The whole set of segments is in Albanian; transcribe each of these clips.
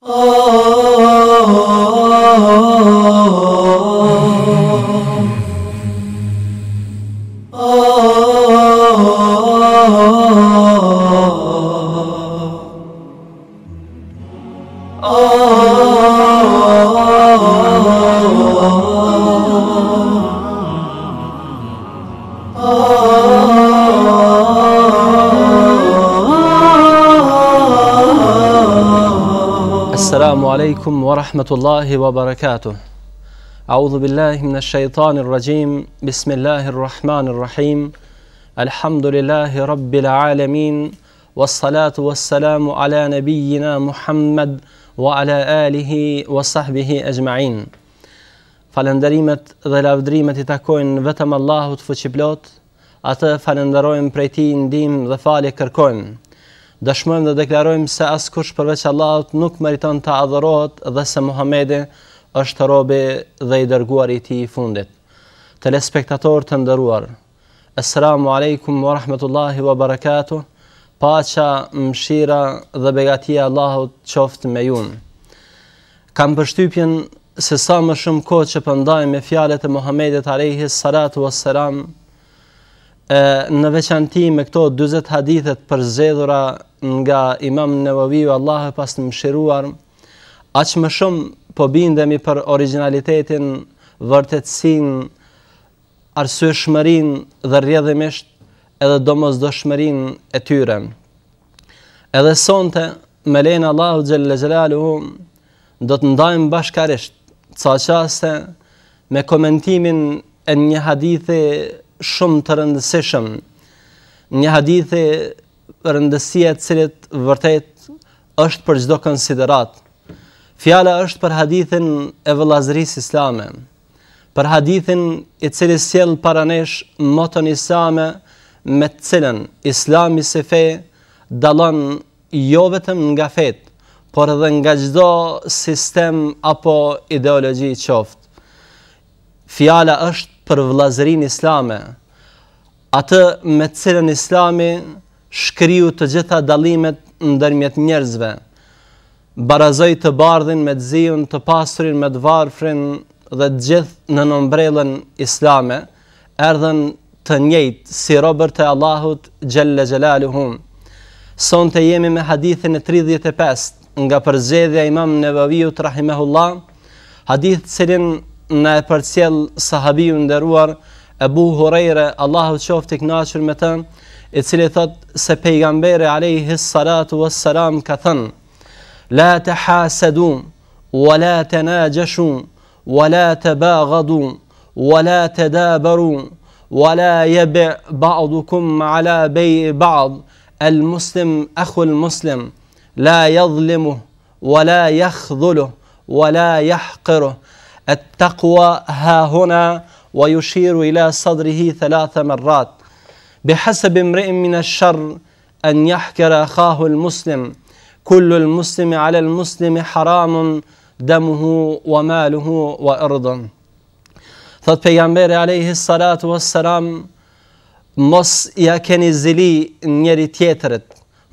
Oh. Assalamu alaikum wa rahmatullahi wa barakatuh Auzubillahim nash shaitanin rajim Bismillahirrahmanirrahim Alhamdulillahi rabbil alamin Wassalatu wassalamu ala nabijina Muhammed Wa ala alihi wa sahbihi ajma'in Falendrimet dhe lavdrimet i takojnë Vëtëmallahu Allahut fëqiplot Ate falendrojmë prejti në dimë dhe fali kërkojmë dëshmojmë dhe deklarojmë se askush përveç Allahut nuk meriton të adhurohet dhe se Muhamedi është robi dhe i dërguar i ti i fundit. Telespektatorë të nderuar, Assalamu alaykum wa rahmatullahi wa barakatuh. Pacha, mëshira dhe begatia e Allahut qoftë me ju. Kam përshtypjen se sa më shumë kohë që pëndajmë me fjalet e Muhamedit alayhi salatu wassalam në veçanti me këto 40 hadithe të përzedhura nga Imam Nawawi u Allah e pastë mëshiruar, aq më shumë po bindemi për originalitetin, vërtetësinë, arsyeshmërinë dhe rjedhimisht edhe domosdoshmërinë e tyre. Edhe sonte me len Allahu xhallal xalalu do të ndajmë bashkarisht ca qaste me komentimin e një hadithi shumë të rëndësishëm. Një hadithi rëndësia e cilët vërtet është për gjdo konsiderat. Fjala është për hadithin e vëllazëris islame, për hadithin i cili sjell paranesh motën islame me të cilën islami se fe dalon jo vetëm nga fetë, por edhe nga gjdo sistem apo ideologi qoftë. Fjala është për vëllazërinë islame, atë me cilën islami shkriu të gjitha dalimet në dërmjet njerëzve, barazoj të bardhin me të zion, të pasurin, me të varfrin dhe të gjithë në nëmbrelën islame, erdhen të njëjtë si Robert e Allahut Gjelle Gjelalu Sonte Son të jemi me hadithin e 35 nga përzedhja imam në Rahimahullah, Rahimehullah, hadith cilin në e përcjel sahabiju Ebu Hureyre Allahu qoftë kënaqur me të, i cili thotë se pejgamberi alayhi salatu wassalam ka thënë: "La tahasadu wa la tanajashu wa la tabaghadu wa la tadabaru wa la yabi' ba'dukum 'ala bay'i ba'd." المسلم أخو المسلم لا يظلمه ولا يخذله ولا يحقره التقوى ها هنا wa yushiru ila sadrihi thalatha marrat bihasab imrin min ash-sharr an yahkara akhahu al-muslim kullu al-muslimi ala al-muslimi haramun damuhu wa maluhu wa ardhun thot pejgamberi alayhi salatu was mos ja keni zili njeri tjetrit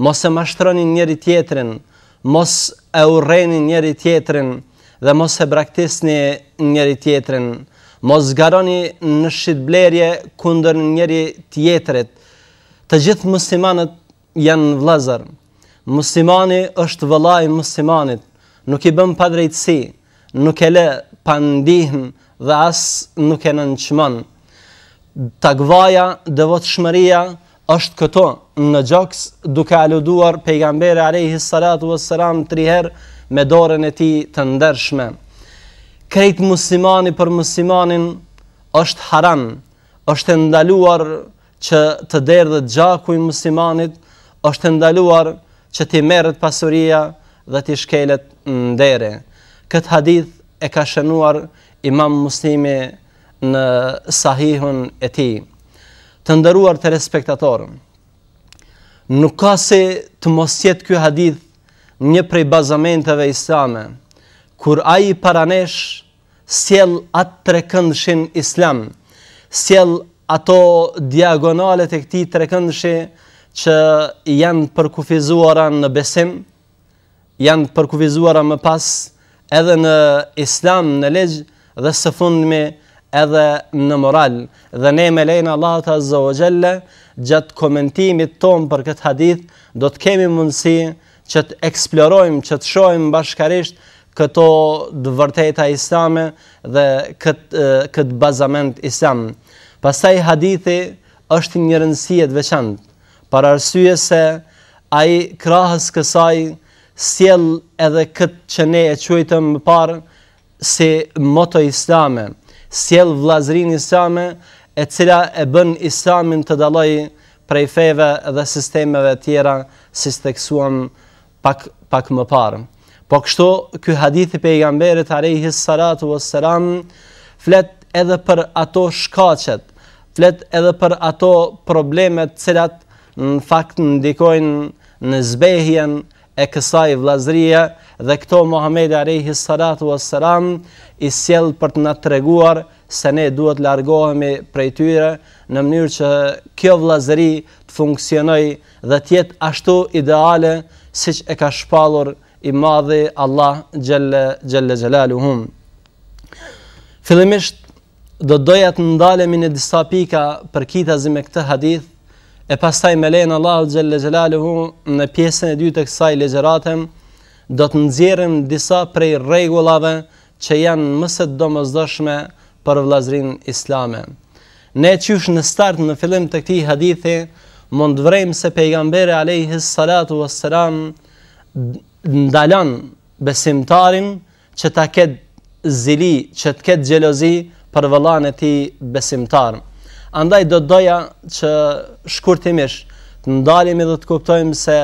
mos e mashtroni njeri tjetrin mos e urreni njeri tjetrin dhe mos e braktisni njeri tjetrin mos në shitblerje kundër njëri tjetrit. Të gjithë muslimanët janë vëllezër. Muslimani është vëllai muslimanit. Nuk i bën pa drejtësi, nuk e lë pa ndihëm dhe as nuk e nënçmon. Takvaja, devotshmëria është këto në gjoks duke aluduar pejgamberi alayhi salatu vesselam 3 herë me dorën e tij të ndershme krejt muslimani për muslimanin është haram, është ndaluar që të derë dhe gjaku i muslimanit, është ndaluar që ti merët pasuria dhe ti shkelet në dere. Këtë hadith e ka shënuar imam muslimi në sahihun e ti. Të ndëruar të respektatorën, nuk ka se të mos jetë kjo hadith një prej bazamenteve islame, kur a i paranesh, siel atë tre këndëshin islam, sjell ato diagonalet e këti tre këndëshi që janë përkufizuara në besim, janë përkufizuara më pas edhe në islam, në legjë dhe së fundmi edhe në moral. Dhe ne me lejnë Allah të azzë gjelle, gjatë komentimit tonë për këtë hadith, do të kemi mundësi që të eksplorojmë, që të shojmë bashkarisht këto të vërteta islame dhe këtë kët bazament islam. Pasaj hadithi është një rëndësijet të veçantë, për arsye se ai krahës kësaj sjell edhe këtë që ne e quajtëm më parë si moto islame, sjell vllazërinë islame e cila e bën islamin të daloj prej feve dhe sistemeve tjera si steksuam pak pak më parë. Po kështu ky hadith i pejgamberit alayhi salatu wassalam flet edhe për ato shkaqet, flet edhe për ato probleme të cilat në fakt ndikojnë në zbehjen e kësaj vllazërie dhe këto Muhamedi alayhi salatu wassalam i sjell për të na treguar se ne duhet largohemi prej tyre në mënyrë që kjo vllazëri të funksionojë dhe të jetë ashtu ideale siç e ka shpallur i madhe Allah gjelle gjelle gjelalu hum. Filimisht, do doja të ndalemi në disa pika për kita zime këtë hadith, e pastaj me lejnë Allah gjelle gjelalu hum, në pjesën e dy të kësaj legjeratëm, do të nëzjerim disa prej regullave që janë mësët do mëzdoshme për vlazrin islame. Ne qysh në start në filim të këti hadithi, mund vrejmë se pejgamberi a.s ndalan besimtarin që ta ket zili, që të ket xhelozi për vëllain e tij besimtar. Andaj do doja që shkurtimisht të ndalemi dhe të kuptojmë se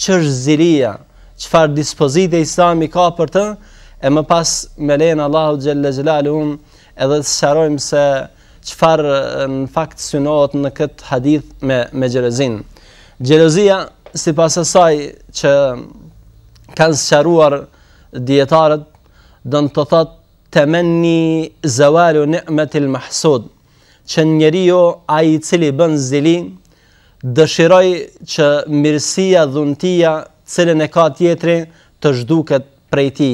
ç'është zilia, çfarë dispozite islami ka për të e më pas me lejnë Allahu xhellalul um edhe të sharojmë se çfarë në fakt synohet në këtë hadith me me xherezin. Xhelozia sipas asaj që kanë sëqaruar djetarët, dënë të thotë të menni zëvalu në ëmetil mahsod, që njeri jo a i cili bën zili, dëshiroj që mirësia dhuntia cilin e ka tjetëri të zhduket prej ti.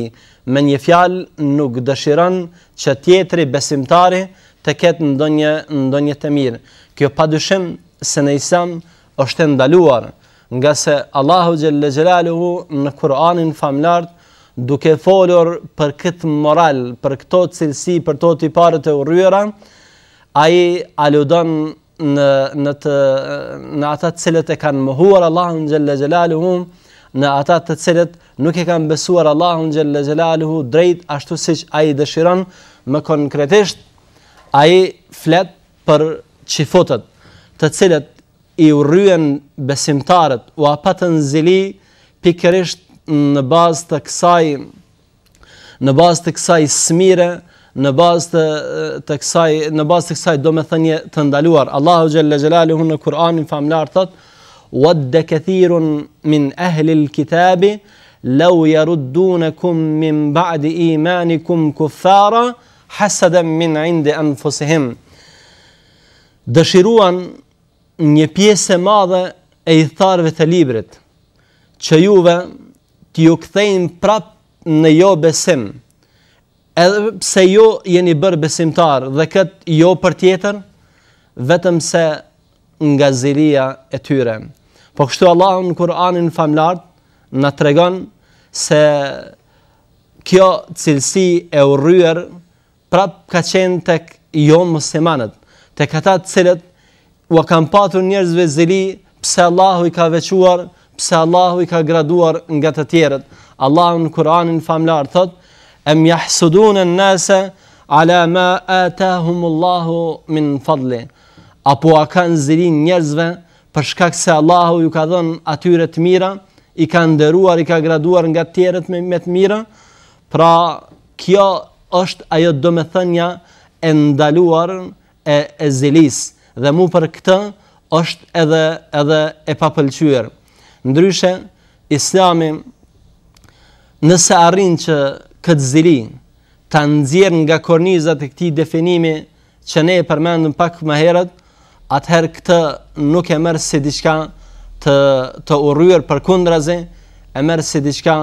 Me një fjalë nuk dëshiron që tjetëri besimtari të ketë ndonje, ndonje të mirë. Kjo pa dushim se në isam është e ndaluarë, nga se Allahu Gjelle Gjelaluhu në Kur'anin famlartë duke folur për këtë moral, për këto cilësi, për to të i parët e u rryera, a i aludon në, në, të, në ata cilët e kanë mëhuar Allahu Gjelle Gjelaluhu, në ata të cilët nuk e kanë besuar Allahu Gjelle Gjelaluhu drejt ashtu si që a i dëshiron më konkretisht, a i flet për qifotet të cilët i urryen besimtarët u apatën zili pikërisht në bazë të kësaj në bazë të kësaj smire në bazë të të kësaj në bazë të kësaj do të thënë të ndaluar Allahu xhalla xhelaluhu në Kur'anin famlar thot wad kathirun min ahli alkitab law yurdunakum min ba'di imanikum kuffara hasadan min indi anfusihim dëshiruan një pjesë e madhe e i tharve të librit, që juve të ju kthejnë prap në jo besim, edhe pse ju jeni bërë besimtar dhe këtë jo për tjetër, vetëm se nga ziria e tyre. Po kështu Allah në Kur'anin famlart, në tregon se kjo cilësi e urryer prap ka qenë tek jo muslimanët, tek ata të cilët u kam patur njerëzve zili pse Allahu i ka veçuar, pse Allahu i ka graduar nga të tjerët. Allahu në Kur'anin famlar thot: "Em yahsudun an-nase ala ma ataahum Allahu min fadli." Apo a kanë zili njerëzve për shkak se Allahu ju ka dhënë atyre të mira, i ka nderuar, i ka graduar nga të tjerët me me të mira? Pra kjo është ajo domethënia e ndaluar e e zilisë dhe mu për këtë është edhe edhe e papëlqyer. Ndryshe Islami nëse arrin që këtë zili ta nxjerr nga kornizat e këtij definimi që ne e përmendëm pak më herët, atëherë këtë nuk e merr si diçka të të urryer përkundrazi, e merr si diçka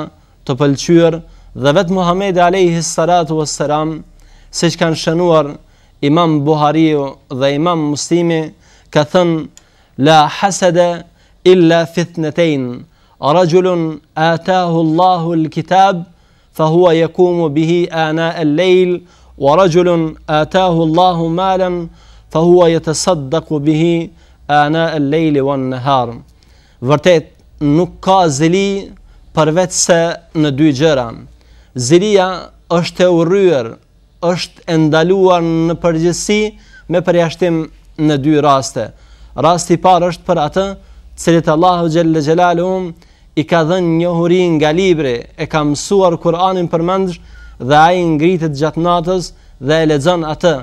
të pëlqyer dhe vetë Muhamedi alayhi salatu wassalam siç kanë shënuar Imam Buhariu dhe Imam Muslimi ka thënë la hasada illa fitnatayn, rajul atahullahu alkitab fa huwa yakumu bihi ana al lejl wa rajul atahullahu malan fa huwa yatasaddaqu bihi ana al lejli wa an-nahar. Vërtet nuk ka zili për vetëse në dy gjëra. Zilia është e urryer është endaluar në përgjësi me përjashtim në dy raste. Rasti parë është për atë, cilët Allahu Gjellë Gjellalu i ka dhenë njohuri nga libri, e ka mësuar Kur'anin përmendsh dhe a i ngritit gjatë natës dhe e ledzon atë.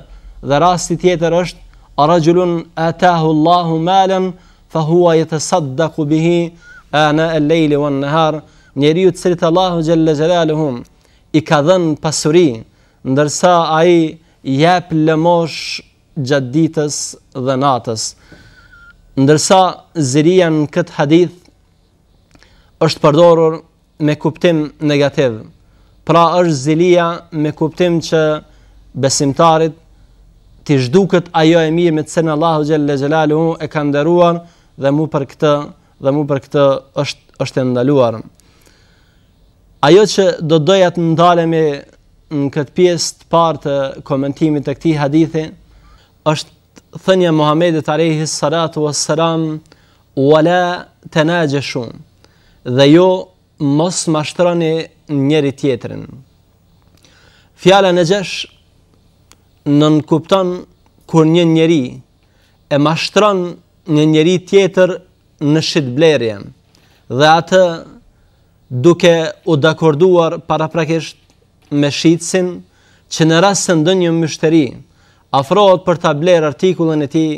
Dhe rasti tjetër është, a rëgjullun e tahu Allahu malen, fa hua jetë sadda ku bihi, a në e lejli o në nëharë, njeri ju cilët Allahu Gjellë Gjellalu i ka dhenë pasurinë, ndërsa ai jep lëmosh gjatë ditës dhe natës. Ndërsa ziria në këtë hadith është përdorur me kuptim negativ. Pra është zilia me kuptim që besimtarit t'i zhduket ajo e mirë me të senë Allahu Gjellë Gjellalu mu e ka ndëruar dhe mu për këtë dhe mu për këtë është, është ndaluar. Ajo që do doja të ndalemi në këtë pjesë të parë të komentimit të këtij hadithi është thënia e Muhamedit aleyhi salatu wassalam wala tanajashu dhe jo mos mashtroni njëri tjetrin. Fjala në gjesh nën kupton kur një njeri e mashtron një njeri tjetër në shitblerje dhe atë duke u dakorduar paraprakisht me shitsin që në rast se ndonjë mështëri, afrohet për ta bler artikullin e tij,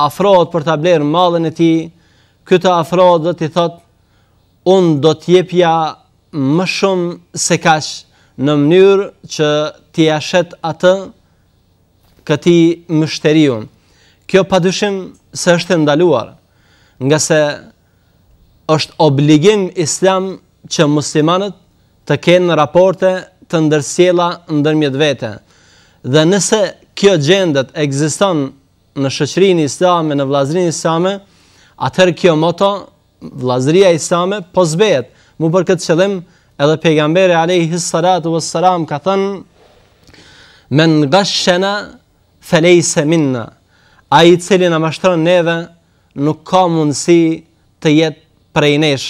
afrohet për ta bler mallën e tij, këta afrohet do t'i thotë, un do t'jepja më shumë se kash në mënyrë që ti ia shet atë këti mysteriun. Kjo padyshim se është ndaluar, nga se është obligim islam që muslimanët të kenë raporte të ndërsjela në dërmjet vete. Dhe nëse kjo gjendet egziston në shëqrinë islame, në vlazrinë islame, atër kjo moto, vlazria islame, po zbet. Mu për këtë qëllim, edhe pejgamberi Alehi Salatu vë Salam ka thënë, me në nga shena, minna. A i cili në mashtron neve, nuk ka mundësi të jetë prej nesh.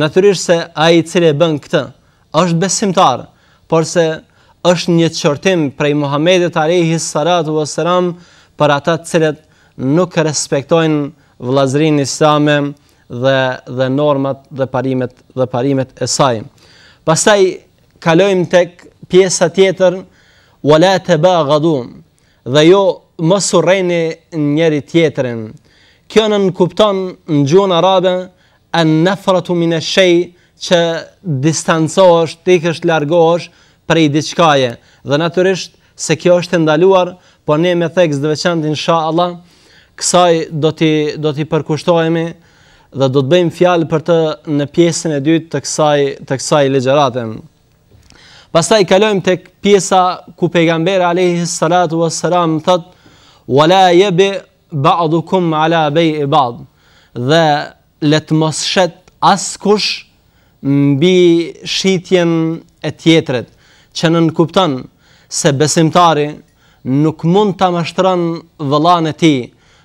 Natyrisht se a i cili bën këtë, është besimtarë, por se është një qërtim prej Muhammedit Arehi Saratu o për ata të cilët nuk respektojnë vlazrin islame dhe, dhe normat dhe parimet, dhe parimet e saj. Pasaj, kalojmë tek pjesa tjetër, wala të ba dhe jo mësur rejni njeri tjetërin. Kjo në në në gjuhën arabe, në nëfratu minë shejë, që distancohesh, të ikësh largohesh prej diçkaje. Dhe natyrisht se kjo është e ndaluar, po ne me theks të veçantë inshallah, kësaj do ti do ti përkushtohemi dhe do të bëjmë fjalë për të në pjesën e dytë të kësaj të kësaj ligjërate. Pastaj kalojmë tek pjesa ku pejgamberi alayhi salatu wassalam thot: wala yabi ba'dukum ala bay'i ba'd." Dhe le të mos shet askush mbi shitjen e tjetrit, që në nënkupton se besimtari nuk mund të mashtron vëllain e ti,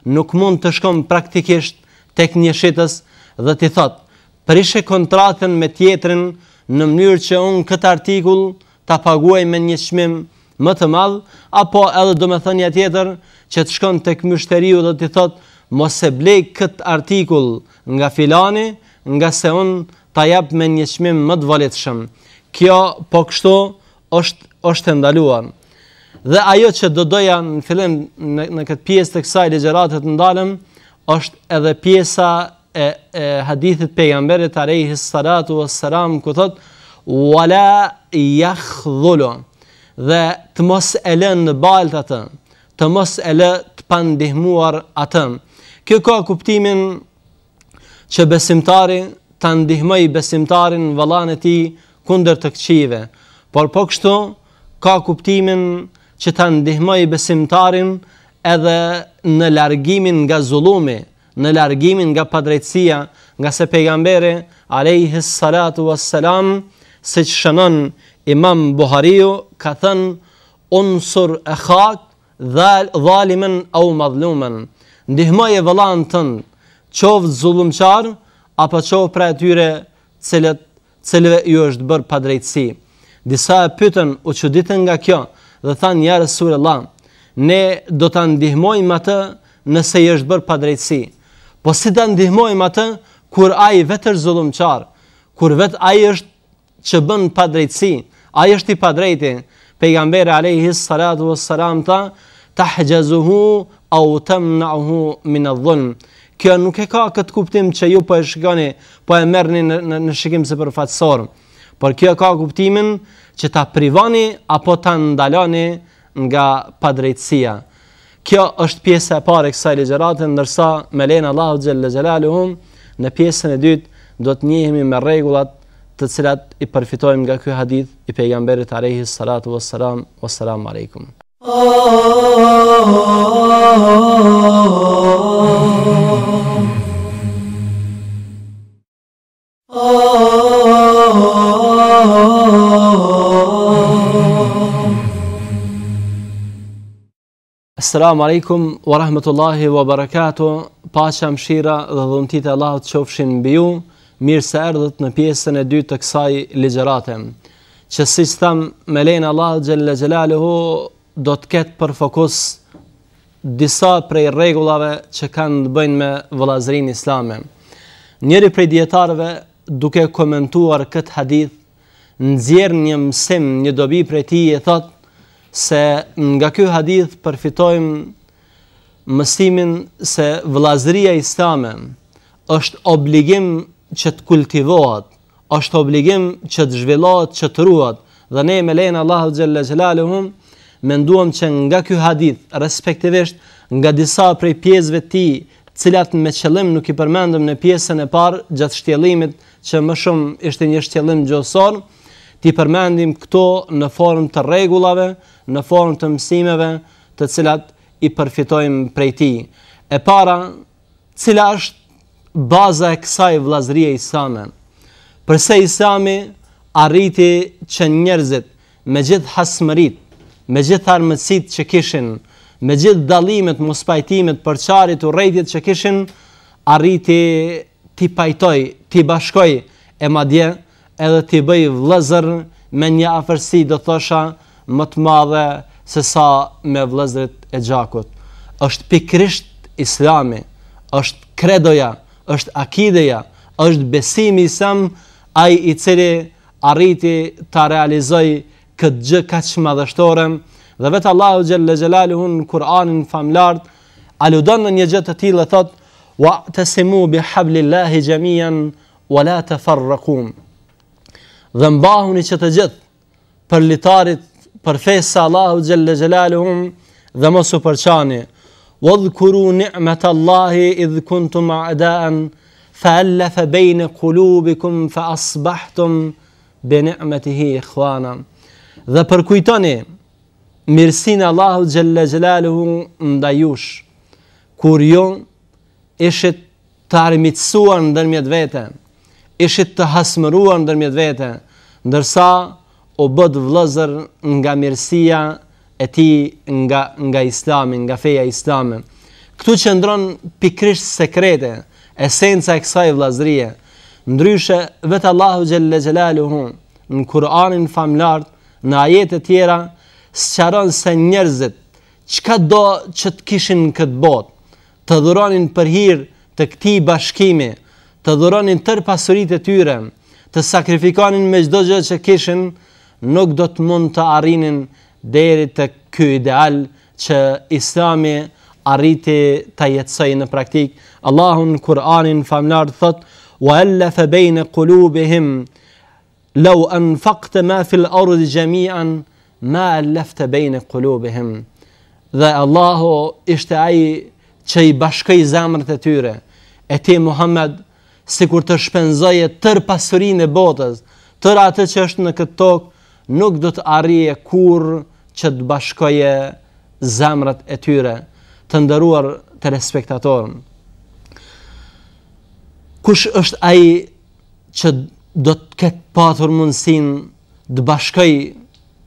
nuk mund të shkom praktikisht tek një shitës dhe ti thot, "Prishë kontratën me tjetrin në mënyrë që unë këtë artikull të paguaj me një çmim më të madhë, apo edhe do me thënja tjetër që të shkom të këmyshteri dhe ti thot, mos e blej këtë artikull nga filani, nga se unë ta jap me një çmim më të valetshëm. Kjo po kështu është është e ndaluar. Dhe ajo që do doja në fillim në në këtë pjesë të kësaj ligjërate të ndalem është edhe pjesa e, e hadithit pejgamberit alayhi salatu wassalam ku thotë wala yakhdhulu dhe të mos e lën në baltë atë, të mos e lë të pandihmuar atë. Kjo ka kuptimin që besimtari të ndihmoj besimtarin valan e ti kunder të këqive, por po kështu ka kuptimin që të ndihmoj besimtarin edhe në largimin nga zulume, në largimin nga padrejtsia, nga se pejgamberi alejhi salatu wa salam, se që shënon imam Buhariu, ka thënë unsur e khak, dhal, dhalimen au madhlumen, ndihmëj e valan tënë, qovë zulumqarë, apo çoh pra atyre celat celve ju është bër pa drejtësi. Disa e pyetën u çuditën nga kjo dhe than ja Resulullah, ne do ta ndihmojmë atë nëse i është bër pa drejtësi. Po si të ndihmojmë atë kur ai vetër është kur vet ai është që bën pa drejtësi, ai është i pa drejtë. Pejgamberi alayhi salatu wassalam tha tahjazuhu au të min adh-dhulm. Kjo nuk e ka këtë kuptim që ju po e shikoni, po e merrni në në, në shikim sipërfaqësor. Por kjo ka kuptimin që ta privoni apo ta ndaloni nga padrejtësia. Kjo është pjesa e parë e kësaj ligjërate, ndërsa me lenin Allahu xhalla xhelaluhu në pjesën e dytë do të njihemi me rregullat të cilat i përfitojmë nga ky hadith i pejgamberit alayhi salatu wassalam. Wassalamu alaykum. Assalamu alaikum wa rahmatullahi wa barakatuh. Pasha mshira dhe dhuntit e Allahut qofshin mbi ju, mirë se erdhët në pjesën e dytë të kësaj ligjëratem. Që si që thamë, me lejnë Allahut gjellë gjellë hu, do të ketë për fokus disa prej regullave që kanë të bëjnë me vëlazrin islame. Njeri prej dietarëve duke komentuar këtë hadith, nxjerr një mësim, një dobi prej ti e thotë, se nga kjo hadith përfitojmë mësimin se vëlazria islame është obligim që të kultivohat, është obligim që të zhvillohat, që të ruhet dhe ne me lejnë Allahu Gjelle Gjelalu humë, menduam që nga ky hadith, respektivisht nga disa prej pjesëve të tij, të cilat me qëllim nuk i përmendëm në pjesën e parë gjatë shtjellimit, që më shumë ishte një shtjellim gjoson, ti përmendim këto në formë të rregullave, në formë të mësimeve, të cilat i përfitojmë prej tij. E para, cila është baza e kësaj vllazërie islame. Përse Isami arriti që njerëzit me gjithë hasmërit me gjithë armësit që kishin, me gjithë dalimet, mos pajtimet, përqarit, u rejtjet që kishin, arriti ti pajtoj, ti bashkoj e madje, edhe ti bëj vlëzër me një afërsi, do thosha, më të madhe se sa me vlëzërit e gjakut. Êshtë pikrisht islami, është kredoja, është akideja, është besimi i sam, i cili arriti ta realizojë këtë gjë kaq që më dhështore dhe vetë Allahu gjëlle në Kur'anin famlart aludon në një gjëtë të ti dhe thot wa të simu bi habli Allahi gjemian wa la të farrakum dhe mbahuni që të gjithë për litarit për fejtë se Allahu gjëlle dhe mosu përçani wa dhkuru ni'met Allahi idh kuntu ma edaan fa allafa bejne kulubikum fa asbahtum Bëni amëtihi, ikhwanan dhe përkujtoni mirësin e Allahu Gjelle ndaj nda jush, kur ju ishit të arimitsuar në dërmjet vete, ishit të hasmëruar në dërmjet vete, ndërsa o bët vlëzër nga mirësia e ti nga, nga islamin, nga feja islamin. Këtu që ndronë pikrisht sekrete, esenca e kësaj vlazrije, ndryshe vetë Allahu Gjelle Gjelaluhu në Kur'anin famlartë, në ajete tjera sqaron se njerëzit çka do që të kishin në këtë botë të dhuronin për hir të këtij bashkimi, të dhuronin tër pasuritë e tyre, të sakrifikonin me çdo gjë që kishin, nuk do të mund të arinin deri te ky ideal që Islami arriti ta jetësaj në praktik. Allahu në Kur'anin famlar thot: "Wa'alafa baina qulubihim" Lau an fakte ma fil arud gjemian, ma al lefte bejnë e Dhe Allahu ishte aji që i bashkej zamrët e tyre. E ti Muhammed, si kur të shpenzoje tër pasurin e botës, tër atë që është në këtë tokë, nuk do të arrije kur që të bashkoje zemrat e tyre. Të ndëruar të respektatorën. Kush është aji që do të ketë patur mundësin të bashkëj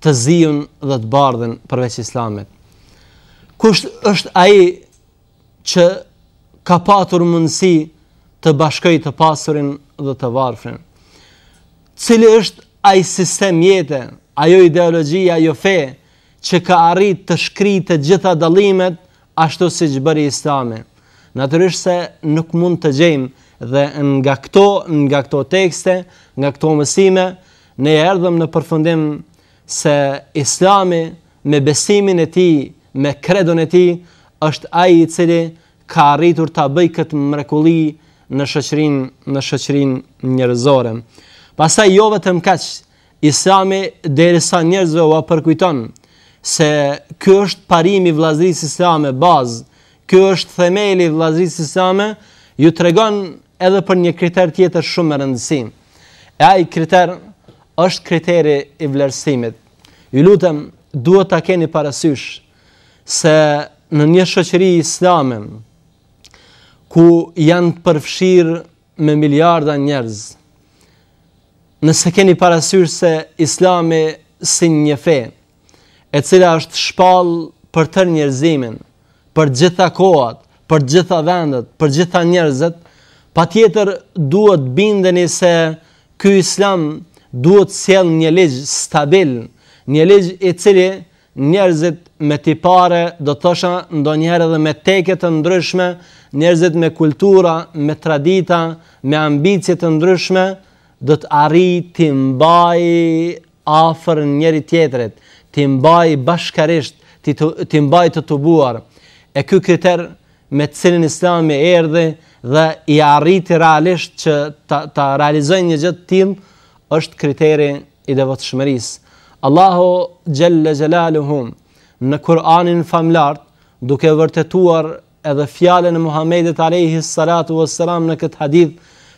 të zion dhe të bardhen përveç islamit. Kusht është aji që ka patur mundësi të bashkëj të pasurin dhe të varfrin? Cili është aji sistem jetë, ajo ideologi, ajo fe, që ka arrit të shkri të gjitha dalimet ashtu si që bëri islamit? Naturisht se nuk mund të gjejmë dhe nga këto nga këto tekste, nga këto mësime ne erdhëm në përfundim se Islami me besimin e tij, me kredon e tij është ai i cili ka arritur ta bëjë këtë mrekulli në shoqërinë në shoqërinë njerëzore. Pastaj jo vetëm kaq, Islami derisa u përkujton se ky është parimi i vëllazërisë islame bazë. Ky është themeli i vëllazërisë islame, ju tregon edhe për një kriter tjetër shumë më rëndësim. E a i kriter është kriteri i vlerësimit. Ju lutëm, duhet të keni parasysh se në një shëqëri islamin, ku janë përfshirë me miljarda njerëz, nëse keni parasysh se islami si një fe, e cila është shpal për tër njerëzimin, për gjitha kohat, për gjitha vendet, për gjitha njerëzet, pa tjetër duhet bindeni se kjo islam duhet sjell një legjë stabil, një legjë e cili njerëzit me tipare, do të thosha ndonjëherë edhe me teke të ndryshme, njerëzit me kultura, me tradita, me ambicie të ndryshme, do të arrijë të mbajë afër njëri tjetrit, të mbajë bashkërisht, të të mbajë të tubuar. E ky kriter me cilin Islami erdhi dhe i arriti realisht që ta realizojnë një gjithë tim, është kriteri i devot shmëris. Allahu gjelle gjelalu hum, në Kur'anin famlart, duke vërtetuar edhe fjale e Muhammedit Alehi Salatu Veseram në këtë hadith,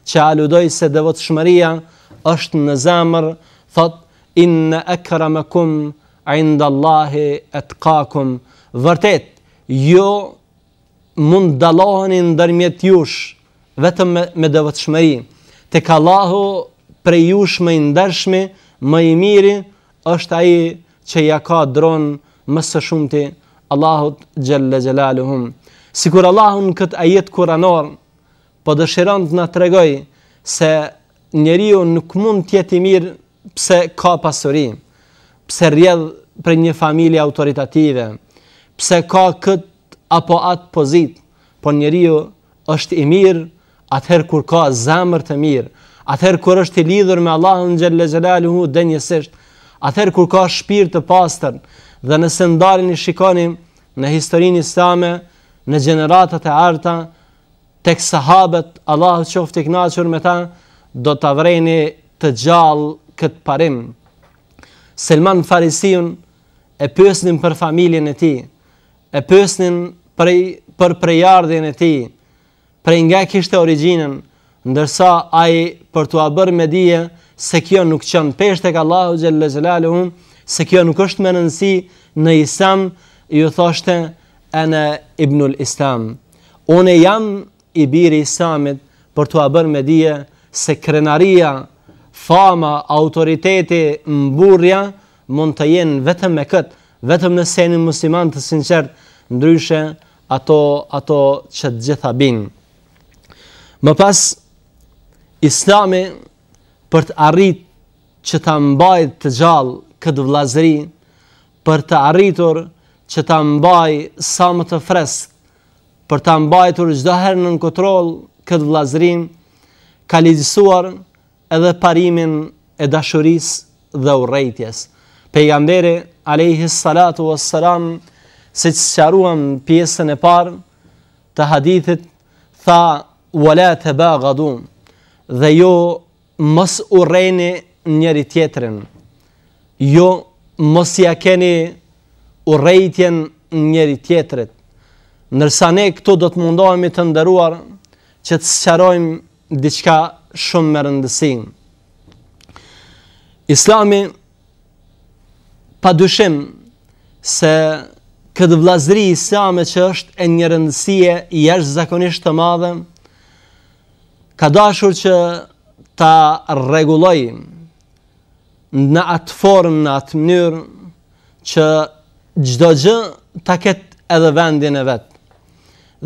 që aludoj se devot shmëria është në zamër, thot, inë e këramëkum, indë Allahi e të kakum, vërtet, ju, jo, mund dalohëni ndërmjet jush, vetëm me, me dëvët shmëri. Të ka lahu prej jush më ndërshme, më i miri, është aji që ja ka dronë më së shumëti Allahut Gjelle gjellalu hum. Sikur Allahun këtë ajet kuranor, po dëshiron të në tregoj se njeri ju nuk mund tjeti mirë pse ka pasuri, pse rjedhë për një familje autoritative, pse ka këtë apo atë pozit, po njeriu është i mirë atëherë kur ka zemër të mirë, atëherë kur është i lidhur me Allahun xhalla xhalaluhu denjesisht, atëherë kur ka shpirt të pastër. Dhe nëse i shikonim në historinë islame, në gjeneratat e arta, tek sahabët, Allahu qoftë i kënaqur me ta, do ta vreni të gjallë këtë parim. Selman Farisiun e pyesnin për familjen e tij e pësnin prej, për prejardin e ti, prej nga kishtë e originën, ndërsa ai për të abër me dhije, se kjo nuk qënë peshtë e ka Allahu Gjellë Gjellalu se kjo nuk është me nënsi në isam, ju thoshte e në ibnul isam. Une jam i biri isamit për të abër me dhije, se krenaria, fama, autoriteti, mburja, mund të jenë vetëm me këtë, vetëm në senin musliman të sinqert, ndryshe ato ato që të gjitha bin. Më pas Islami për të arritur që ta mbajë të gjallë këtë vllazëri, për të arritur që ta mbajë sa më të freskë, për ta mbajtur çdo herë nën kontroll këtë vllazërin, ka legjësuar edhe parimin e dashurisë dhe urrejtjes. Pejgamberi alayhi salatu was salam pjesën e parë të hadithit tha wala tabaghadu dhe jo mos urreni njëri tjetrin jo mos ia keni urrëtitjen njëri tjetrit ndërsa ne këtu do të mundohemi të nderuar që të sqarojm diçka shumë me rëndësi Islami pa dyshim se këtë vlazri islame që është e një rëndësie i është zakonisht të madhe, ka dashur që ta regulloj në atë formë, në atë mënyrë, që gjdo gjë ta ketë edhe vendin e vetë.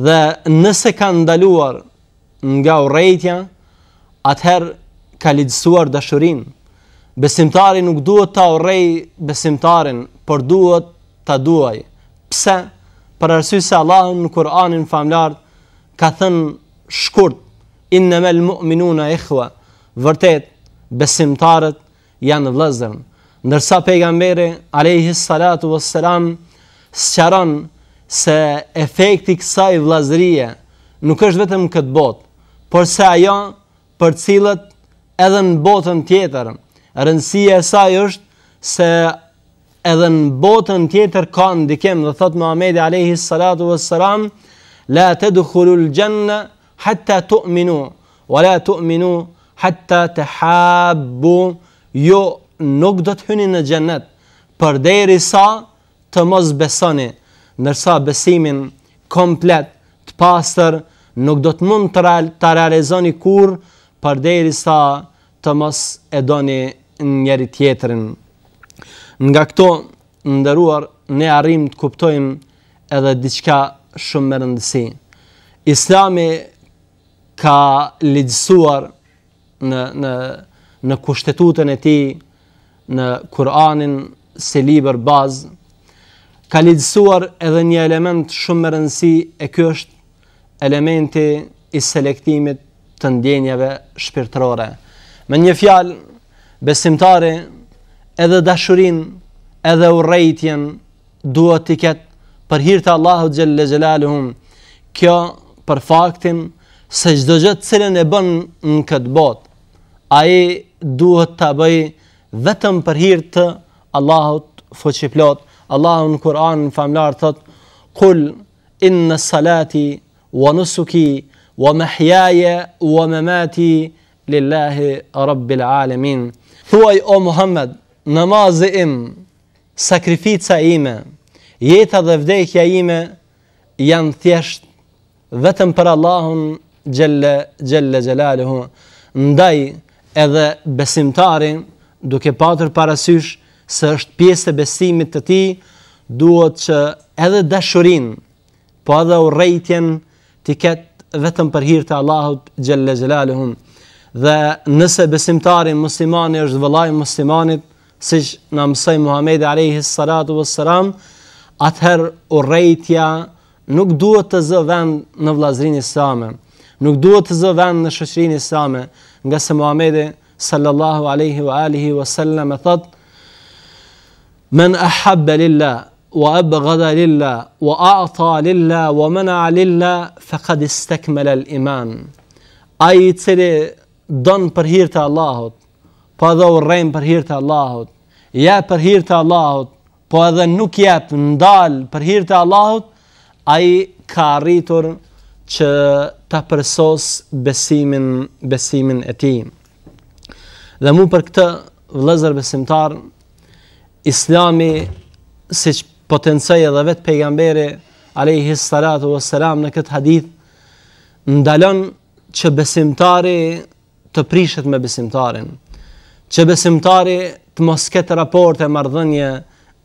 Dhe nëse ka ndaluar nga urejtja, atëherë ka lidësuar dashurinë, Besimtari nuk duhet ta urrej besimtarin, por duhet ta duaj. Pse? Për arsye se Allahu në Kur'anin famlar ka thënë shkurt: Innamal mu'minuna ikhwa. Vërtet, besimtarët janë vëllezër. Ndërsa pejgamberi alayhi salatu vesselam sqaron se efekti i kësaj vëllazërie nuk është vetëm këtë botë, por se ajo për cilët edhe në botën tjetër, rëndësia e saj është se edhe në botën tjetër ka ndikim dhe thot Muhamedi alayhi salatu vesselam la tadkhulul janna hatta tu'minu wa la tu'minu hatta tahabbu jo nuk do të hyni në xhennet përderisa të mos besoni ndërsa besimin komplet të pastër nuk do të mund të realizoni kur përderisa të mos e doni njëri tjetërin. Nga këto ndëruar, ne arrim të kuptojmë edhe diçka shumë më rëndësi. Islami ka ligjësuar në në në kushtetutën e tij në Kur'anin se libër bazë ka ligjësuar edhe një element shumë më rëndësi e ky është elementi i selektimit të ndjenjave shpirtërore. Me një fjalë besimtari edhe dashurin edhe u rejtjen duhet të ketë për hirtë Allahu Gjelle Gjelaluhum kjo për faktin se gjdo gjëtë cilën e bën në këtë bot a i duhet të bëj vetëm për hirtë Allahu të foqiplot Allahu në Kur'an në famlar thot kul in në salati wa nusuki wa mehjaje wa me mati lillahi rabbil alemin Thuaj o Muhammed, namazi im, sakrifica ime, jeta dhe vdekja ime janë thjesht vetëm për Allahun xhelle xhelle xhelaluhu. Ndaj edhe besimtarin duke patur parasysh se është pjesë e besimit të tij, duhet që edhe dashurinë, po edhe urrëtitjen të ketë vetëm për hir të Allahut xhelle xhelaluhu. dhe nëse besimtari muslimani është vëllai i muslimanit, siç na mësoi Muhamedi alayhi salatu vesselam, atëherë urrejtja nuk duhet të zë vend në vllazërinë islame, nuk duhet të zë vend në shoqërinë islame, nga se Muhamedi sallallahu alaihi wa alihi wasallam thot: "Men ahabba lillah وأبغض لله وأعطى لله ومنع لله فقد استكمل الإيمان أي تلي don për hir të Allahut, po edhe urren për hir të Allahut, ja për hir të Allahut, po edhe nuk jep ndal për hir të Allahut, ai ka arritur që ta përsos besimin, besimin e tij. Dhe mu për këtë vëllazër besimtar, Islami siç potencoi edhe vet pejgamberi alayhi salatu wassalam në këtë hadith ndalon që besimtari të prishet me besimtarin, që besimtari të mos ketë raport e mardhënje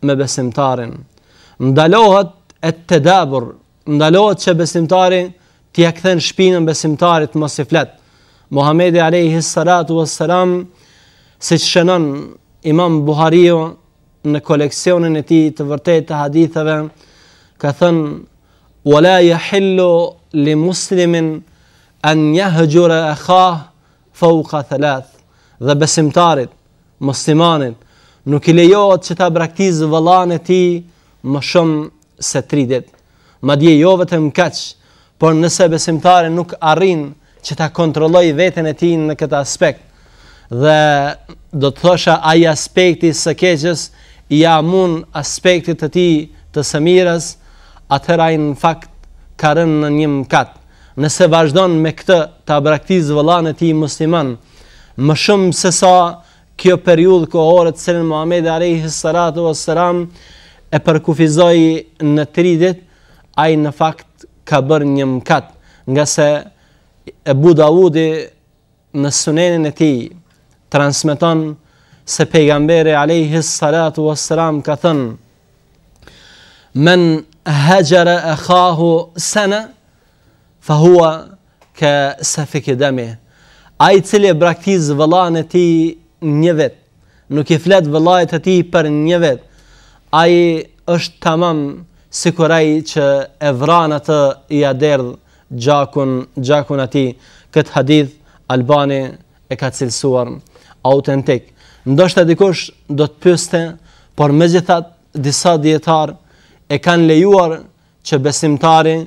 me besimtarin. Ndalohet e të dabur, ndalohet që besimtari të jakëthen shpinën besimtarit mos i flet. Muhamedi Alehi Salatu Ves si që shënon imam Buhariu në koleksionin e ti të vërtet të hadithave, ka thënë, wala jahillu li muslimin, anja hëgjura e khahë, fauka thelath dhe besimtarit, muslimanit, nuk i lejohet që ta braktisë vëllan e ti më shumë se tri dit. Ma dje jo vetëm kaq, por nëse besimtarit nuk arrin që ta kontrolloj vetën e ti në këtë aspekt, dhe do të thosha ai aspekti së keqës, ja amun aspektit të ti të sëmirës, atëra i në fakt ka rënë në një mëkat nëse vazhdon me këtë të braktisë vëllain e tij musliman më shumë se sa kjo periudhë kohore të Selim Muhammed alayhi salatu wassalam e përkufizoi në 3 a ai në fakt ka bërë një mkat nga se e Bu në sunenin e tij transmeton se pejgamberi alayhi salatu wassalam ka thënë men hajra akahu sana fa hua ke se fikidemi. A i cili e braktiz vëllan e ti një vetë, nuk i flet vëllajt e ti për një vetë, a i është tamam si kuraj që e vranë atë i aderdhë gjakun, gjakun ati. Këtë hadith, Albani e ka cilësuar autentik. Ndo e dikush do të pëste, por me gjithat disa djetar e kanë lejuar që besimtari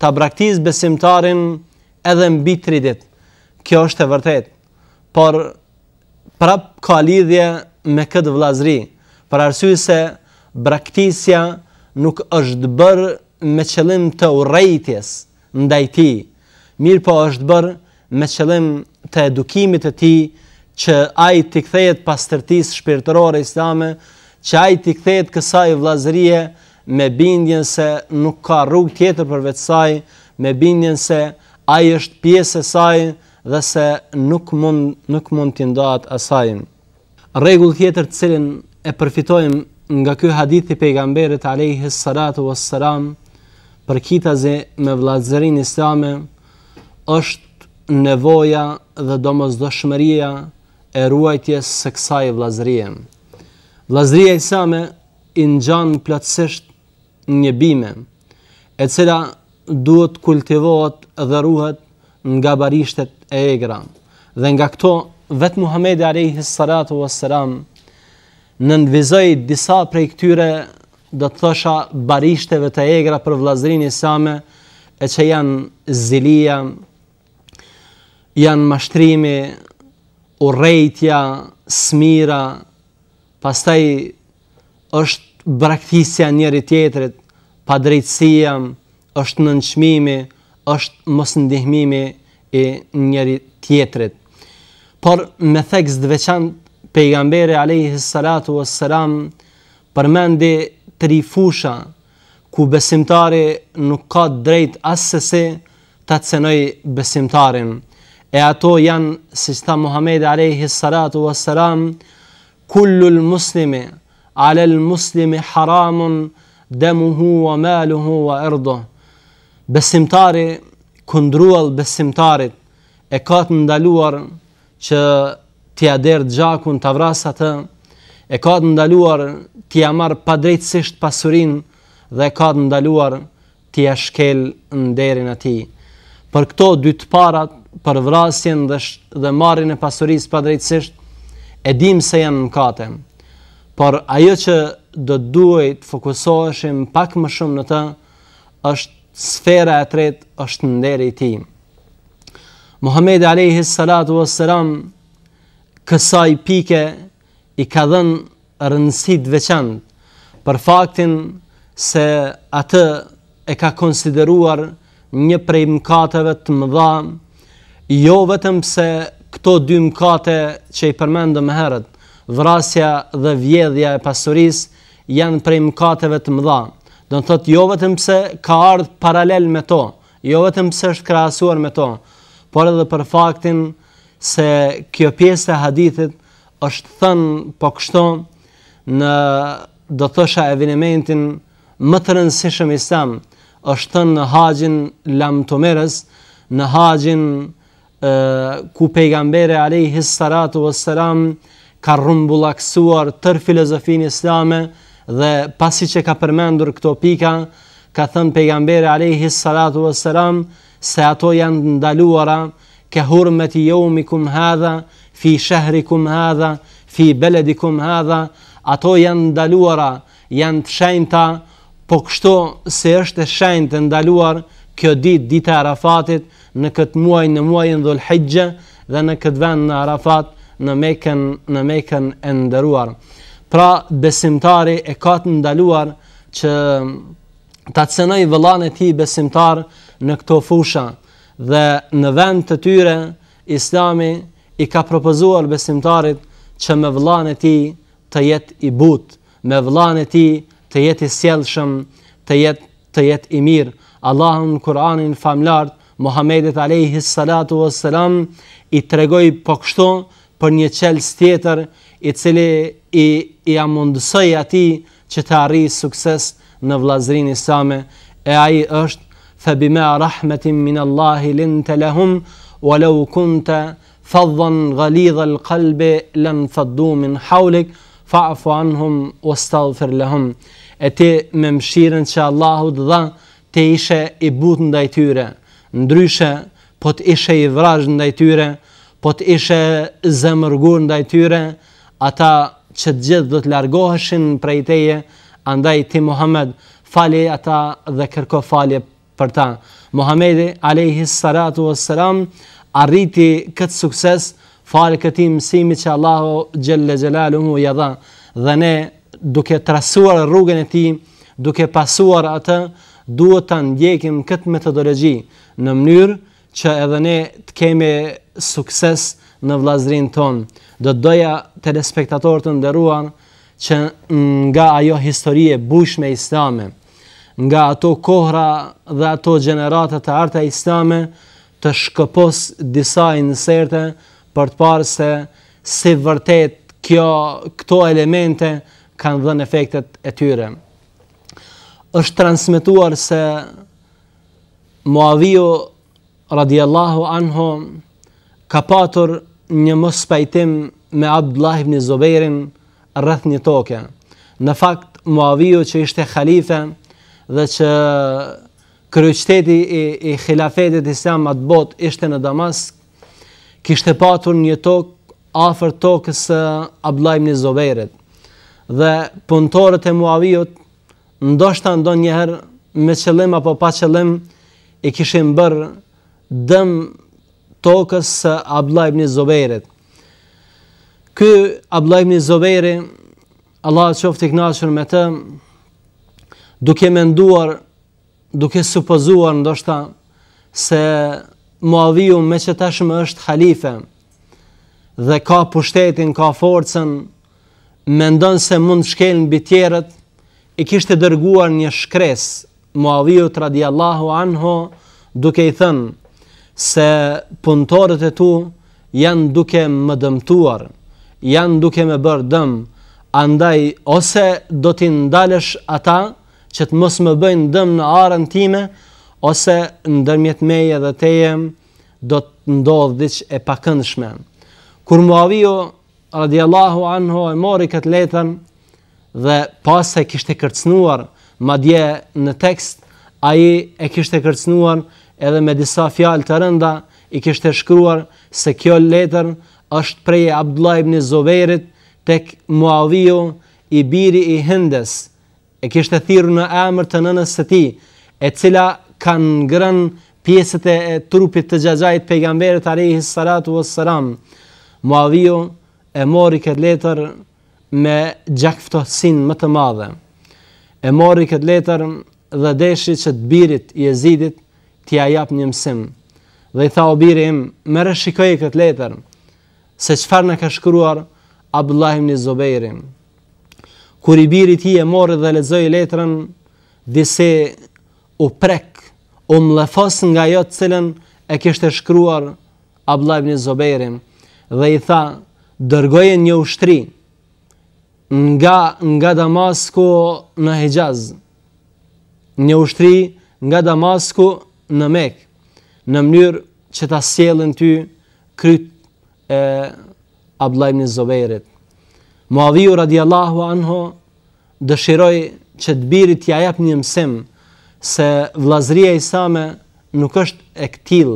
ta braktis besimtarin edhe mbi 3 Kjo është e vërtet. Por prap ka lidhje me këtë vlazri, për arsye se braktisja nuk është bërë me qëllim të urrejtjes ndaj ti, mirë po është bërë me qëllim të edukimit të ti që ajt të kthejet pas tërtis shpirtërore islame, që ajt të kthejet kësaj vlazrije me bindjen se nuk ka rrug tjetër për vetësaj, me bindjen se ai është pjesë e saj dhe se nuk mund nuk mund t'i ndahet asaj. Rregull tjetër të cilin e përfitojmë nga ky hadith i pejgamberit alayhi salatu wassalam për kitazi me vëllazërin islame është nevoja dhe domosdoshmëria e ruajtjes së kësaj vëllazërie. Vëllazëria islame i ngjan plotësisht një bime, e cila duhet kultivohet dhe ruhet nga barishtet e egra. Dhe nga këto, vetë Muhammedi Alehi Saratu wa në nënvizoj disa prej këtyre dhe të thosha barishteve të egra për vlazrin i same, e që janë zilia, janë mashtrimi, urejtja, smira, pastaj është braktisja njëri tjetërit, padrejtësia, është nënçmimi, është mosndihmimi e njëri tjetrit. Por me theks dhe veçant pejgamberi alaihi salatu wassalam përmendi tri fusha ku besimtari nuk ka drejt asese të të cenoj besimtarin. E ato janë, si që ta Muhammed salatu Saratu Vesaram, kullu lë muslimi, ale lë muslimi haramun, dëmuhu wa maluhu wa erdo. Besimtari, këndrual besimtarit, e ka të ndaluar që t'ja derë gjakun të avrasatë, e ka të ndaluar t'ja marë padrejtësisht pasurin dhe e ka të ndaluar t'ja shkel në derin ati. Për këto dytë parat, për vrasjen dhe, dhe marin e pasuris padrejtësisht, e dim se janë në katem. Por ajo që do të duhej të fokusoheshim pak më shumë në të, është sfera e tretë, është nderi i tij. Muhamedi alayhi salatu wassalam kësaj pike i ka dhënë rëndësi të veçantë për faktin se atë e ka konsideruar një prej mëkateve të mëdha, jo vetëm se këto dy mëkate që i përmendëm herët, vrasja dhe vjedhja e pasurisë janë prej mëkateve të mëdha. Do të thotë jo vetëm se ka ardhë paralel me to, jo vetëm se është krahasuar me to, por edhe për faktin se kjo pjesë e hadithit është thënë po kështu në do të thosha evenimentin më të rëndësishëm i Islam, është thënë në haqin Lam Tomeres, në haqin ku pejgamberi alayhi salatu wassalam ka rrumbullaksuar tër filozofinë islame dhe pasi që ka përmendur këto pika, ka thënë pejgamberi alayhi salatu vesselam se ato janë ndaluara ke hurmet i jomikum hadha, fi shahrikum hadha, fi beledikum hadha, ato janë ndaluara, janë të shenjta, po kështu se është e shenjtë të ndaluar kjo ditë, dita Arafatit, në këtë muaj, në muajin dhul higje, dhe në këtë vend në Arafat, në Mekën, në Mekën e nderuar. Pra besimtari e ka të ndaluar që ta cenoj vëllain e tij besimtar në këto fusha dhe në vend të tyre Islami i ka propozuar besimtarit që me vëllain e tij të jetë i butë, me vëllain e tij të jetë i sjellshëm, të jetë të jetë i mirë. Allahu në Kur'anin famlar Muhammedit alayhi salatu wassalam i tregoi po kështu për një qelës tjetër i cili i, i amundësoj ati që të arri sukses në vlazrin isame. E aji është, fe bima rahmetin min Allahi lin të lahum, wa lau kun të lë kalbe lën faddu min haulik, faafu anhum o stafir lahum. E ti me mshiren që Allahu të dha te ishe i butë ndajtyre, ndryshe po të ishe i vrajë ndajtyre, po të ishe zemërgur ndaj tyre, ata që të gjithë do të largoheshin prej teje, andaj ti Muhammed fali ata dhe kërko fali për ta. Muhammedi, alehi salatu vë salam, arriti këtë sukses, fali këti mësimi që Allahu gjëlle gjëlelu mu jadha, dhe ne duke trasuar rrugën e ti, duke pasuar atë, duhet të ndjekim këtë metodologi në mënyrë që edhe ne të kemi sukses në vlazrin ton. Do të doja të respektatorë të ndëruan që nga ajo historie bushme islame, nga ato kohra dhe ato generatët të arta islame, të shkëpos disa inserte për të parë se si vërtet kjo, këto elemente kanë dhe në efektet e tyre. është transmituar se Muavio radiallahu anhu ka patur një mos pajtim me Abdullah ibn Zubairin rreth një toke. Në fakt Muaviu që ishte halife dhe që kryeqyteti i i xhilafetit islam at bot ishte në Damask, kishte patur një tokë afër tokës së Abdullah ibn Zubairit. Dhe puntorët e Muaviut ndoshta ndonjëherë me qëllim apo pa qëllim e kishin bër dëm tokës së Ablajb një Zoberit. Kë Ablajb një Zoberit, Allah qoftë i knashën me të, duke menduar, duke supozuar, ndoshta, se Muaviju me që tashmë është halife, dhe ka pushtetin, ka forcen, mendon se mund shkelën bitjerët, i kishtë dërguar një shkres, Muaviju të radiallahu anho, duke i thënë, se punëtorët e tu janë duke më dëmtuar, janë duke më bërë dëm, andaj ose do t'i ndalësh ata që të mos më bëjnë dëm në arën time, ose në dërmjet meje dhe teje do të ndodhë dhëq e pakëndshme. Kur muavio, radiallahu anho, e mori këtë letën dhe pas e kishtë e kërcnuar, ma dje në tekst, aji e kishtë e kërcnuar edhe me disa fjalë të rënda i kishte shkruar se kjo letër është prej Abdullah ibn Zubairit tek Muawiyo i biri i Hindes e kishte thirrur në emër të nënës së tij e cila kanë ngrën pjesët e trupit të gjajajt pejgamberit alayhi salatu wassalam Muawiyo e mori këtë letër me gjakftohësin më të madhe. E mori këtë letër dhe deshi që të birit i ezidit, ti ajap jap një mësim. Dhe i tha o biri im, merë shikoj e këtë letër, se qëfar në ka shkruar, Abdullahim një zobejrim. Kur i biri ti e morë dhe lezoj letërën, dhise u prek, u më lefos nga jotë cilën, e kështë e shkruar, Abdullahim një zobejrim. Dhe i tha, dërgojë një ushtri, nga, nga Damasku në Hijaz. Një ushtri, nga Damasku në mekë, në mënyrë që ta sjellën ty kryt e ablajmë një Zubairit. Muadhiu radhiyallahu anho dëshiroj që të birit tja jap një mësim se vlazria i same nuk është e këtil.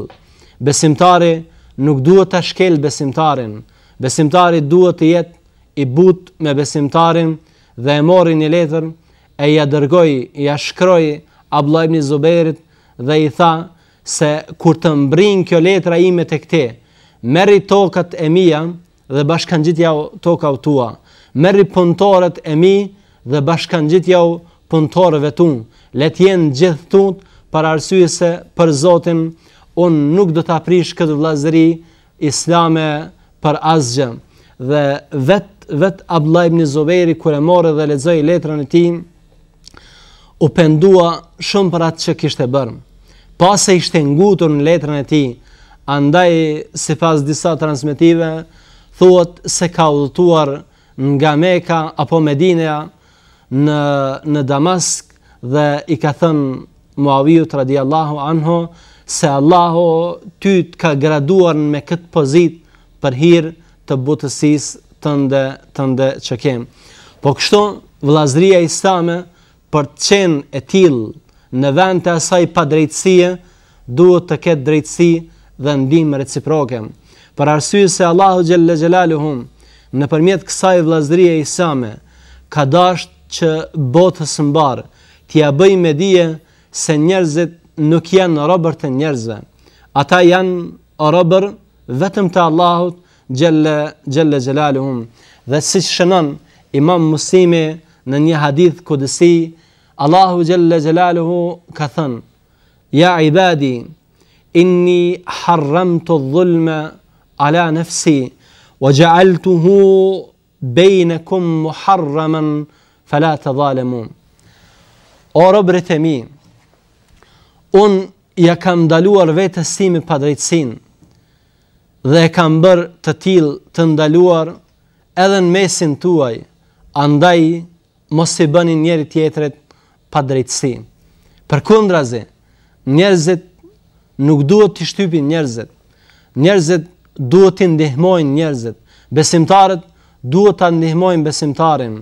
Besimtari nuk duhet të shkel besimtarin. Besimtari duhet të jetë i butë me besimtarin dhe e mori një letër e ja dërgoj, ja shkroj ablajmë një zoverit dhe i tha se kur të mbrin kjo letra ime të këte, meri tokat e mija dhe bashkan gjitja tokat tua, meri pëntoret e mi dhe bashkan gjitja pëntoreve tun, let jenë gjithë tunt për arsye se për Zotin unë nuk do të aprish këtë vlazëri islame për asgjë. Dhe vetë vet Abla ibn Zoberi kër e more dhe lezoj letrën e tim, u pendua shumë për atë që kishtë e bërë. Pase ishte ngutur në letrën e ti, andaj si pas disa transmitive, thuat se ka udhëtuar nga Meka apo Medinja në, në Damask dhe i ka thënë Muavijut radi Allahu anho, se Allahu ty të ka graduar me këtë pozit për hirë të butësis të ndë, që kemë. Po kështu, vlazria i stame, për të qenë e tilë në vend të asaj pa drejtësie, duhet të ketë drejtësi dhe ndimë reciproke. Për arsye se Allahu Gjelle Gjelalu hum, në përmjet kësaj vlazdrije i same, ka dasht që botës mbar, tja bëj me dije se njerëzit nuk janë robër të njerëzve. Ata janë robër vetëm të Allahut Gjelle, Gjelle Gjelalu hum. Dhe si shënon imam musimi në një hadith kodësi, Allahu Jelle Jelaluhu ka thënë, Ja ibadi, inni harram të dhulma ala nëfsi, wa gjaaltu hu bejne kum mu harraman falat të dhalemu. O robre të mi, unë ja kam daluar vetë të simi drejtsin, dhe e kam bërë të tilë të ndaluar edhe në mesin tuaj, andaj mos i bënin njerë tjetret pa drejtësi. Për kundra zi, njerëzit nuk duhet të shtypin njerëzit, njerëzit duhet të ndihmojnë njerëzit, besimtarët duhet të ndihmojnë besimtarën,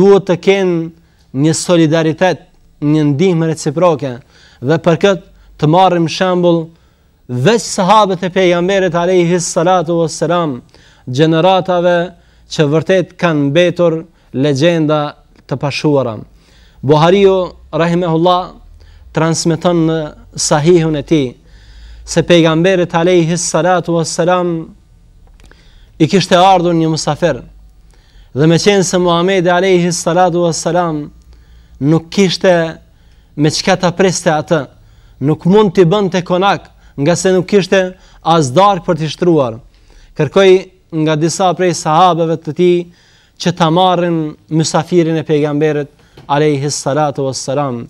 duhet të kenë një solidaritet, një ndihme reciproke, dhe për këtë të marrim shembul veç sahabët e pejamberit a lehi salatu o selam, gjeneratave që vërtet kanë betur legenda të pashuaram. Buhariu rahimehullah transmeton në sahihun e tij se pejgamberi alayhi salatu wassalam i kishte ardhur një musafir dhe me qenë se Muhamedi alayhi salatu wassalam nuk kishte me çka ta priste atë, nuk mund t'i bënte konak, nga se nuk kishte as darkë për t'i shtruar. Kërkoi nga disa prej sahabeve të tij që ta marrin musafirin e pejgamberit alayhi salatu wassalam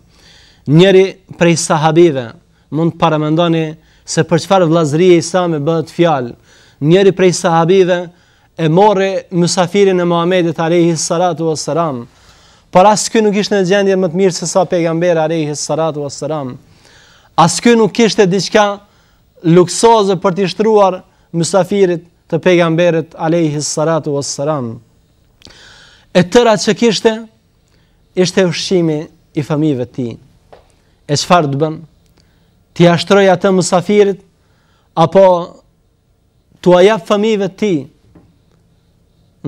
njëri prej sahabeve mund të paramendoni se për çfarë vllazërie isha me bëhet fjalë njëri prej sahabeve e morri mysafirin e Muhamedit alayhi salatu wassalam por as ky nuk ishte në gjendje më të mirë se sa pejgamberi alayhi salatu wassalam as ky nuk kishte diçka luksoze për të shtruar mysafirit të pejgamberit alayhi salatu wassalam tëra që kishte, ishte ushqimi i familjeve të tij. E çfarë të bën? Ti ashtroj atë musafirit apo tua jap familjeve të tij?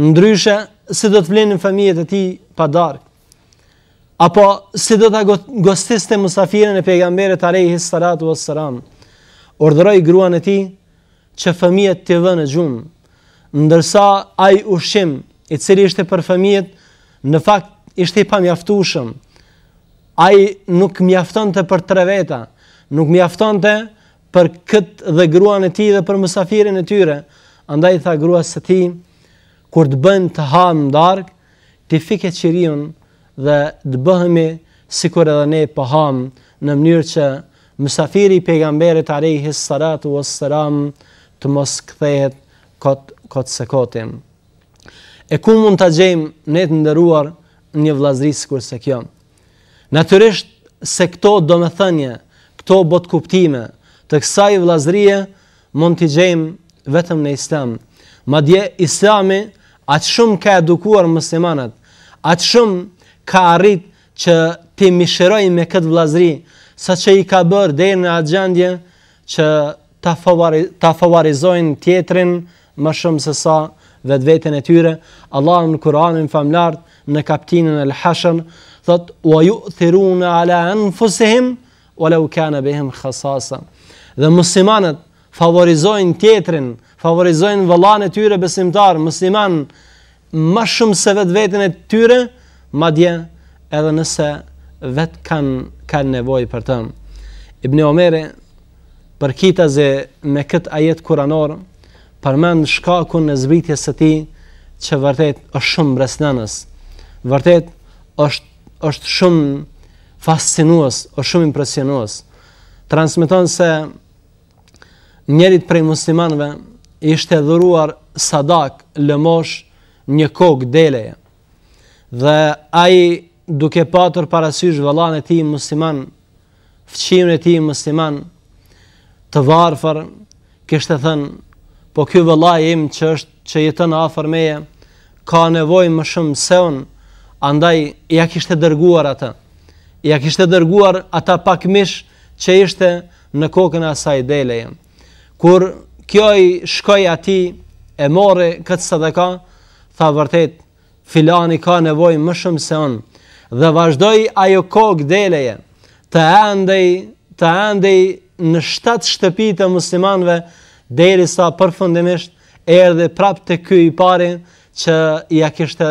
Ndryshe si do të vlenin familjet e tij pa darkë. Apo si do të gostis të musafirën e pejgamberet Alehi Salatu Vesaram, ordëroj gruan e ti që fëmijet të dhe në gjumë, ndërsa aj ushim i cili ishte për fëmijet, në fakt ishte i pamjaftueshëm. Ai nuk mjaftonte për tre veta, nuk mjaftonte për kët dhe gruan e tij dhe për mysafirin e tyre. Andaj tha gruas së tij, kur të bën të han darkë, ti fikë çirin dhe të bëhemi sikur edhe ne po ham në mënyrë që mysafiri i pejgamberit alayhi salatu wassalam të mos kthehet kot kot sekotin. E ku mund ta gjejmë ne të nderuar një vlazri së kur se kjo. Natyrisht se këto do me thënje, këto bot kuptime, të kësaj vlazrije mund t'i gjejmë vetëm në islam. Ma dje islami atë shumë ka edukuar mëslimanët, atë shumë ka arrit që ti mishëroj me këtë vlazri, sa që i ka bërë dhe në atë që ta favorizojnë tjetrin më shumë se sa vetë vetën e tyre. Allahu në Kur'anin famlart në kapitullin Al-Hashr thot: "Wa yu'thiruna 'ala anfusihim walau kana bihim khasasa." Dhe muslimanët favorizojnë tjetrin, favorizojnë vëllain e tyre besimtar, musliman më shumë se vetë vetën e tyre, madje edhe nëse vetë kanë kan nevojë për të. Ibn Omeri përkitaze me këtë ajet kuranorë, përmend shkakun e zbritjes së tij që vërtet është shumë mbresnanës. Vërtet është është shumë fascinues, është shumë impresionues. Transmeton se njëri prej muslimanëve ishte dhuruar sadak lëmosh një kok deleje. Dhe ai duke patur parasysh vëllain e tij musliman, fëmijën e tij musliman, të varfër, kishte thënë, po ky vëllai im që është që jeton afër meje ka nevojë më shumë se un, andaj ja kishte dërguar atë. Ja kishte dërguar ata pak mish që ishte në kokën e asaj deleje. Kur kjo i shkoi atij e morë këtë sadaka, tha vërtet filani ka nevojë më shumë se un dhe vazdoi ajo kokë deleje të andej të andej në shtat shtëpi të muslimanve deri sa përfundimisht erë dhe prap të kjoj i pari që ja kishte,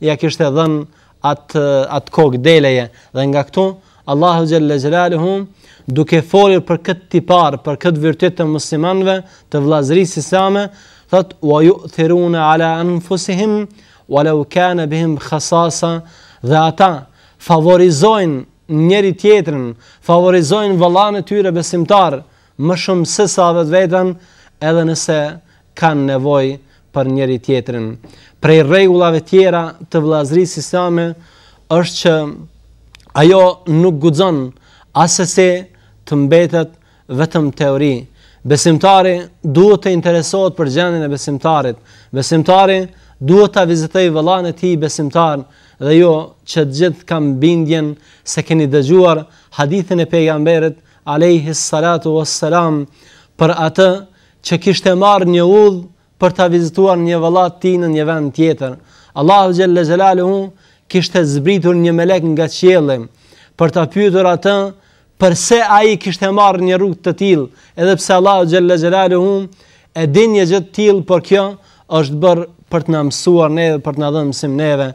ja kishte dhen atë at kok deleje dhe nga këtu Allahu Gjelle Gjelalu hum duke folir për këtë tipar për këtë vërtet të muslimanve të vlazri si same thët wa ju thirune ala anfusihim wa la u bihim khasasa dhe ata favorizojnë njeri tjetërn favorizojnë valanë tyre besimtarë më shumë se sa vetë vetën, edhe nëse kanë nevoj për njëri tjetërin. Prej regullave tjera të vlazri sisame, është që ajo nuk gudzon asese të mbetet vetëm teori. Besimtari duhet të interesohet për gjendin e besimtarit. Besimtari duhet të vizitojë vëllain e ti besimtar dhe jo që gjithë kam bindjen se keni dëgjuar hadithin e pejgamberit alayhi salatu wassalam për atë që kishte marrë një udh për ta vizituar një vëllat të tij në një vend tjetër. Allahu xhalla xalaluhu kishte zbritur një melek nga qielli për ta pyetur atë pse ai kishte marrë një rrugë të tillë, edhe pse Allahu xhalla xalaluhu e din një gjë të tillë, por kjo është bërë për të na mësuar ne dhe për të na dhënë mësim neve.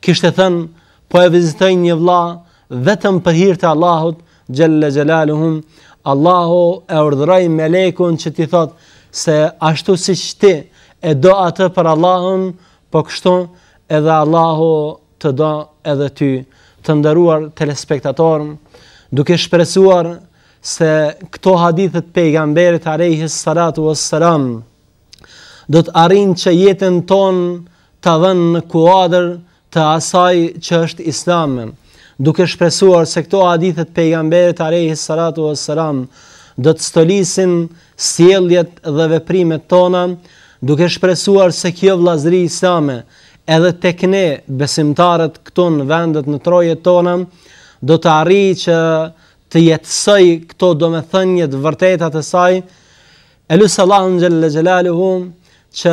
Kishte thënë, po e vizitoj një vëlla vetëm për hir të Allahut Gjelle gjelaluhum, Allahu e urdhëroj melekun që ti thot se ashtu si që ti e do atë për Allahun, po kështu edhe Allahu të do edhe ty të ndëruar telespektator, duke shpresuar se këto hadithet pejgamberit a rejhës salatu vë salam, do të arin që jetën ton të dhenë në kuadrë të asaj që është islamën duke shpresuar se këto hadithe të pejgamberit alayhi salatu wassalam do të stolisin sjelljet dhe veprimet tona, duke shpresuar se kjo vllazëri islame edhe tek ne besimtarët këtu në vendet në trojet tona do të arrijë që të jetësoj këto do me thënjët vërtetat e saj, e lusë Allah në gjelë le gjelalu hum, që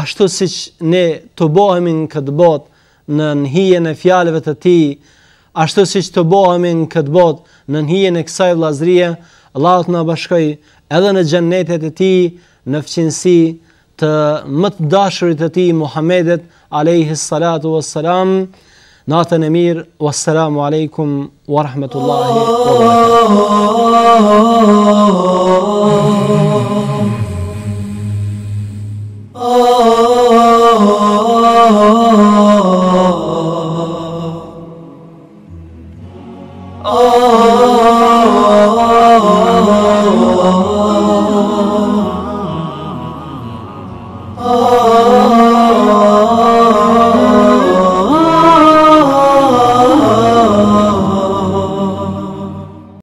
ashtu si që ne të bohemi në këtë bot, në nëhije në fjallëve të ti, ashtu si që të bohemi në këtë botë, në njëje në kësaj vlazrije, Allah të në bashkoj edhe në gjennetet e ti, në fqinsi të më të dashurit e ti, Muhammedet, alejhi salatu wa salam, Natën e mirë, wassalamu aleykum, wa rahmatullahi wa barakatuh.